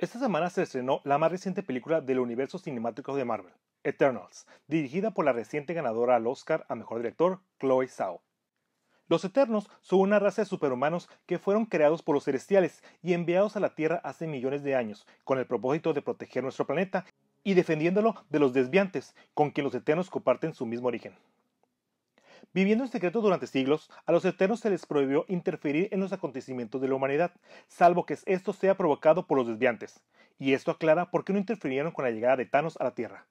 Esta semana se estrenó la más reciente película del universo cinemático de Marvel, Eternals, dirigida por la reciente ganadora al Oscar a Mejor Director, Chloe Zhao. Los Eternos son una raza de superhumanos que fueron creados por los celestiales y enviados a la Tierra hace millones de años, con el propósito de proteger nuestro planeta y defendiéndolo de los desviantes, con quien los Eternos comparten su mismo origen. Viviendo en secreto durante siglos, a los eternos se les prohibió interferir en los acontecimientos de la humanidad, salvo que esto sea provocado por los desviantes, y esto aclara por qué no interfirieron con la llegada de Thanos a la Tierra.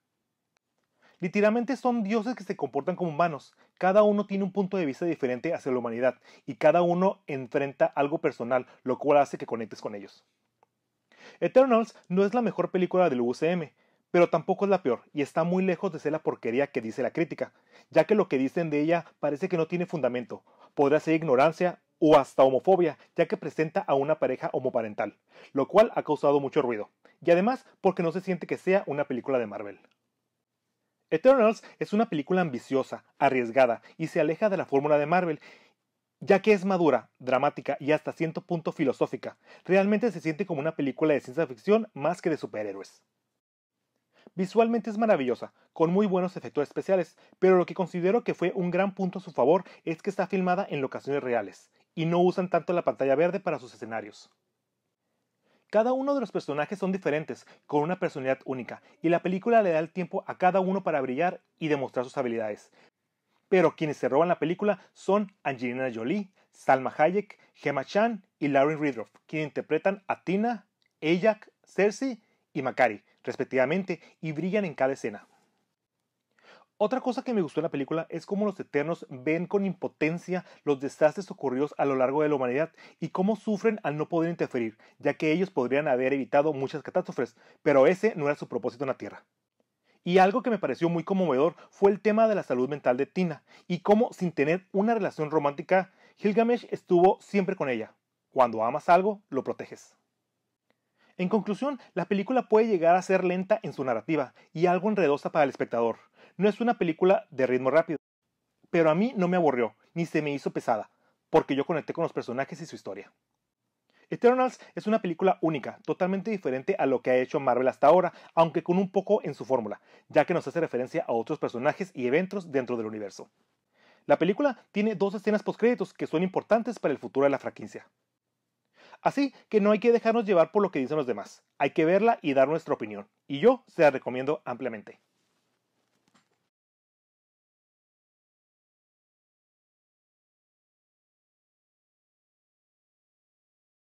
Literalmente son dioses que se comportan como humanos, cada uno tiene un punto de vista diferente hacia la humanidad, y cada uno enfrenta algo personal, lo cual hace que conectes con ellos. Eternals no es la mejor película del UCM, pero tampoco es la peor y está muy lejos de ser la porquería que dice la crítica, ya que lo que dicen de ella parece que no tiene fundamento, podrá ser ignorancia o hasta homofobia, ya que presenta a una pareja homoparental, lo cual ha causado mucho ruido, y además porque no se siente que sea una película de Marvel. Eternals es una película ambiciosa, arriesgada y se aleja de la fórmula de Marvel, ya que es madura, dramática y hasta cierto punto filosófica. Realmente se siente como una película de ciencia ficción más que de superhéroes. Visualmente es maravillosa, con muy buenos efectos especiales, pero lo que considero que fue un gran punto a su favor es que está filmada en locaciones reales, y no usan tanto la pantalla verde para sus escenarios. Cada uno de los personajes son diferentes, con una personalidad única, y la película le da el tiempo a cada uno para brillar y demostrar sus habilidades. Pero quienes se roban la película son Angelina Jolie, Salma Hayek, Gemma Chan y Lauren Ridroff, quienes interpretan a Tina, Ajak, Cersei y Makari, respectivamente, y brillan en cada escena. Otra cosa que me gustó en la película es cómo los Eternos ven con impotencia los desastres ocurridos a lo largo de la humanidad y cómo sufren al no poder interferir, ya que ellos podrían haber evitado muchas catástrofes, pero ese no era su propósito en la Tierra. Y algo que me pareció muy conmovedor fue el tema de la salud mental de Tina y cómo, sin tener una relación romántica, Gilgamesh estuvo siempre con ella. Cuando amas algo, lo proteges. En conclusión, la película puede llegar a ser lenta en su narrativa y algo enredosa para el espectador. No es una película de ritmo rápido, pero a mí no me aburrió ni se me hizo pesada, porque yo conecté con los personajes y su historia. Eternals es una película única, totalmente diferente a lo que ha hecho Marvel hasta ahora, aunque con un poco en su fórmula, ya que nos hace referencia a otros personajes y eventos dentro del universo. La película tiene dos escenas postcréditos que son importantes para el futuro de la franquicia. Así que no hay que dejarnos llevar por lo que dicen los demás, hay que verla y dar nuestra opinión, y yo se la recomiendo ampliamente.